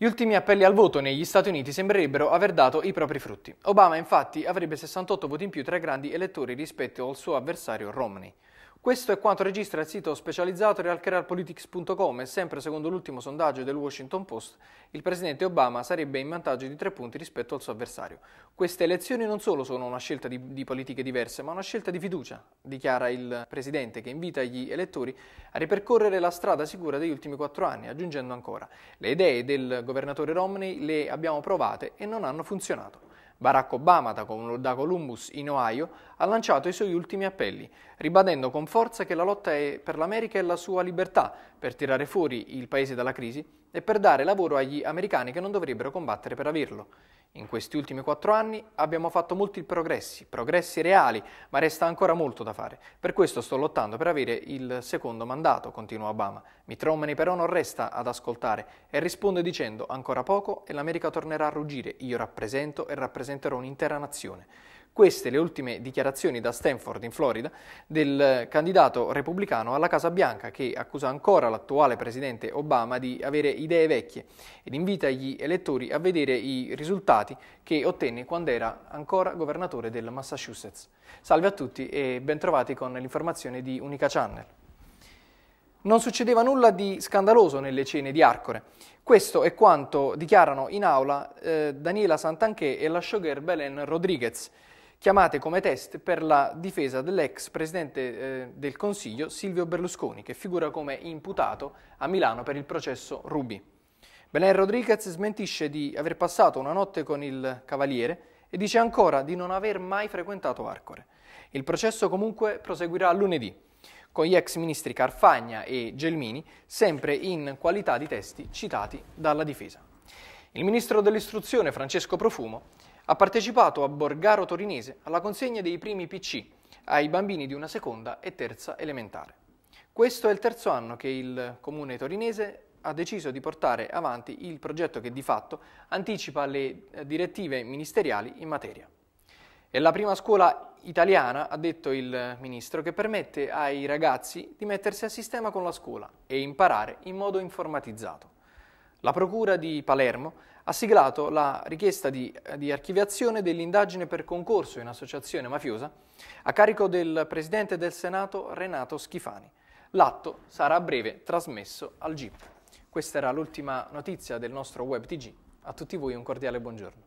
Gli ultimi appelli al voto negli Stati Uniti sembrerebbero aver dato i propri frutti. Obama infatti avrebbe 68 voti in più tra i grandi elettori rispetto al suo avversario Romney. Questo è quanto registra il sito specializzato realcareerpolitics.com e sempre secondo l'ultimo sondaggio del Washington Post, il presidente Obama sarebbe in vantaggio di tre punti rispetto al suo avversario. Queste elezioni non solo sono una scelta di, di politiche diverse, ma una scelta di fiducia, dichiara il presidente che invita gli elettori a ripercorrere la strada sicura degli ultimi quattro anni, aggiungendo ancora, le idee del governatore Romney le abbiamo provate e non hanno funzionato. Barack Obama, da Columbus in Ohio, ha lanciato i suoi ultimi appelli, ribadendo con forza che la lotta è per l'America e la sua libertà, per tirare fuori il paese dalla crisi e per dare lavoro agli americani che non dovrebbero combattere per averlo. In questi ultimi quattro anni abbiamo fatto molti progressi, progressi reali, ma resta ancora molto da fare. Per questo sto lottando per avere il secondo mandato, continua Obama. Mitt Romney però non resta ad ascoltare e risponde dicendo ancora poco e l'America tornerà a ruggire. Io rappresento e rappresenterò un'intera nazione. Queste le ultime dichiarazioni da Stanford in Florida del candidato repubblicano alla Casa Bianca che accusa ancora l'attuale presidente Obama di avere idee vecchie ed invita gli elettori a vedere i risultati che ottenne quando era ancora governatore del Massachusetts. Salve a tutti e bentrovati con l'informazione di Unica Channel. Non succedeva nulla di scandaloso nelle cene di Arcore. Questo è quanto dichiarano in aula eh, Daniela Santanché e la showgirl Belen Rodriguez chiamate come test per la difesa dell'ex presidente eh, del Consiglio Silvio Berlusconi, che figura come imputato a Milano per il processo Rubi. Belen Rodriguez smentisce di aver passato una notte con il Cavaliere e dice ancora di non aver mai frequentato Arcore. Il processo comunque proseguirà lunedì, con gli ex ministri Carfagna e Gelmini, sempre in qualità di testi citati dalla difesa. Il ministro dell'istruzione Francesco Profumo ha partecipato a Borgaro Torinese alla consegna dei primi PC ai bambini di una seconda e terza elementare. Questo è il terzo anno che il comune torinese ha deciso di portare avanti il progetto che di fatto anticipa le eh, direttive ministeriali in materia. È la prima scuola italiana, ha detto il ministro, che permette ai ragazzi di mettersi a sistema con la scuola e imparare in modo informatizzato. La Procura di Palermo ha siglato la richiesta di, eh, di archiviazione dell'indagine per concorso in associazione mafiosa a carico del Presidente del Senato Renato Schifani. L'atto sarà a breve trasmesso al GIP. Questa era l'ultima notizia del nostro web TG. A tutti voi un cordiale buongiorno.